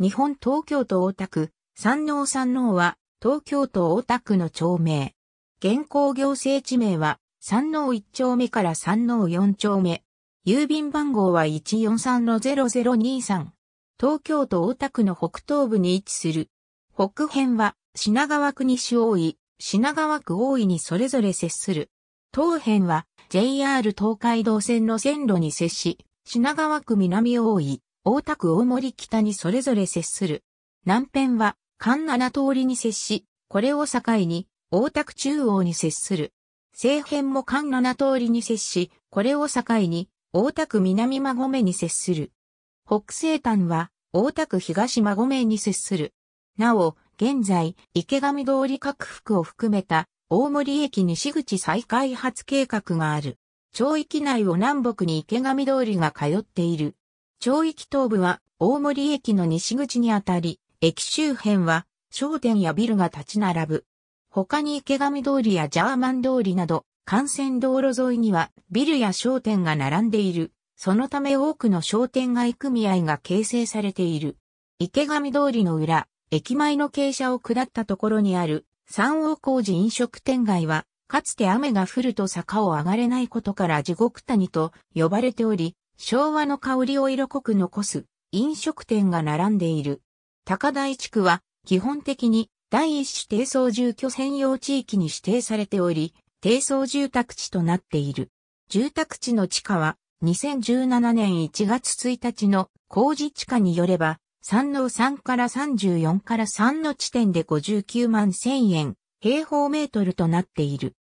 日本東京都大田区、山王山王は、東京都大田区の町名。現行行政地名は、山王1丁目から山王4丁目。郵便番号は143-0023。東京都大田区の北東部に位置する。北辺は品川区西大井、品川区大井にそれぞれ接する。東辺は JR 東海道線の線路に接し、品川区南大井、大田区大森北にそれぞれ接する。南辺は、関七通りに接し、これを境に、大田区中央に接する。西辺も関七通りに接し、これを境に、大田区南馬込に接する。北西端は、大田区東馬込に接する。なお、現在、池上通り各幅を含めた、大森駅西口再開発計画がある。町域内を南北に池上通りが通っている。町域東部は大森駅の西口にあたり、駅周辺は商店やビルが立ち並ぶ。他に池上通りやジャーマン通りなど、幹線道路沿いにはビルや商店が並んでいる。そのため多くの商店街組合が形成されている。池上通りの裏、駅前の傾斜を下ったところにある三王工事飲食店街は、かつて雨が降ると坂を上がれないことから地獄谷と呼ばれており、昭和の香りを色濃く残す飲食店が並んでいる。高台地区は基本的に第一指定層住居専用地域に指定されており、低層住宅地となっている。住宅地の地価は2017年1月1日の工事地価によれば、3の3から34から3の地点で59万1000円、平方メートルとなっている。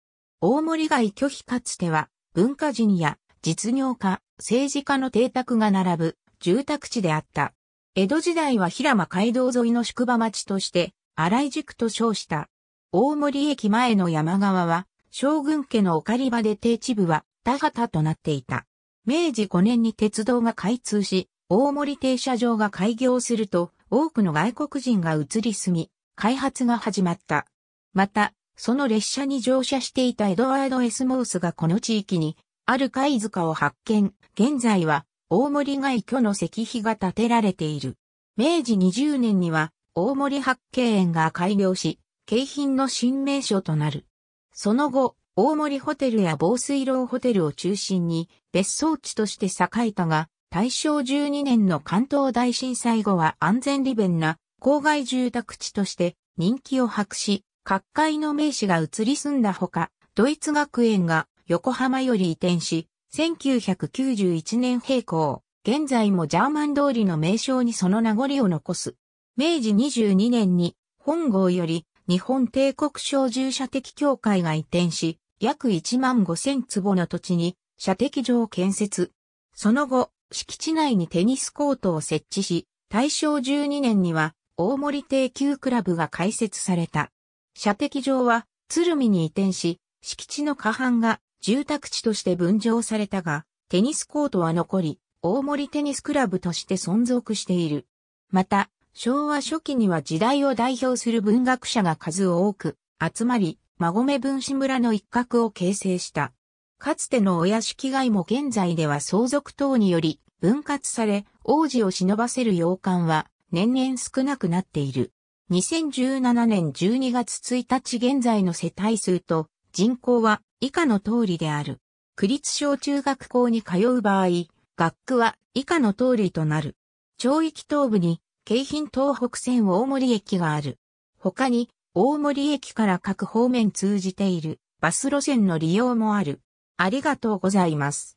大森街拒否かつては、文化人や実業家、政治家の邸宅が並ぶ住宅地であった。江戸時代は平間街道沿いの宿場町として、荒井宿と称した。大森駅前の山側は、将軍家のお借り場で定置部は田畑となっていた。明治5年に鉄道が開通し、大森停車場が開業すると、多くの外国人が移り住み、開発が始まった。また、その列車に乗車していたエドワード・エスモースがこの地域にある貝塚を発見。現在は大森貝居の石碑が建てられている。明治20年には大森八景園が開業し、景品の新名所となる。その後、大森ホテルや防水楼ホテルを中心に別荘地として栄えたが、大正12年の関東大震災後は安全利便な郊外住宅地として人気を博し、各界の名士が移り住んだほか、ドイツ学園が横浜より移転し、1991年閉校、現在もジャーマン通りの名称にその名残を残す。明治22年に本郷より日本帝国小住者的協会が移転し、約1万5000坪の土地に射的場を建設。その後、敷地内にテニスコートを設置し、大正12年には大森低級クラブが開設された。射的場は鶴見に移転し、敷地の下半が住宅地として分譲されたが、テニスコートは残り、大森テニスクラブとして存続している。また、昭和初期には時代を代表する文学者が数多く集まり、馬込文士村の一角を形成した。かつてのお屋敷街も現在では相続等により分割され、王子を忍ばせる洋館は年々少なくなっている。2017年12月1日現在の世帯数と人口は以下の通りである。区立小中学校に通う場合、学区は以下の通りとなる。町域東部に、京浜東北線大森駅がある。他に、大森駅から各方面通じているバス路線の利用もある。ありがとうございます。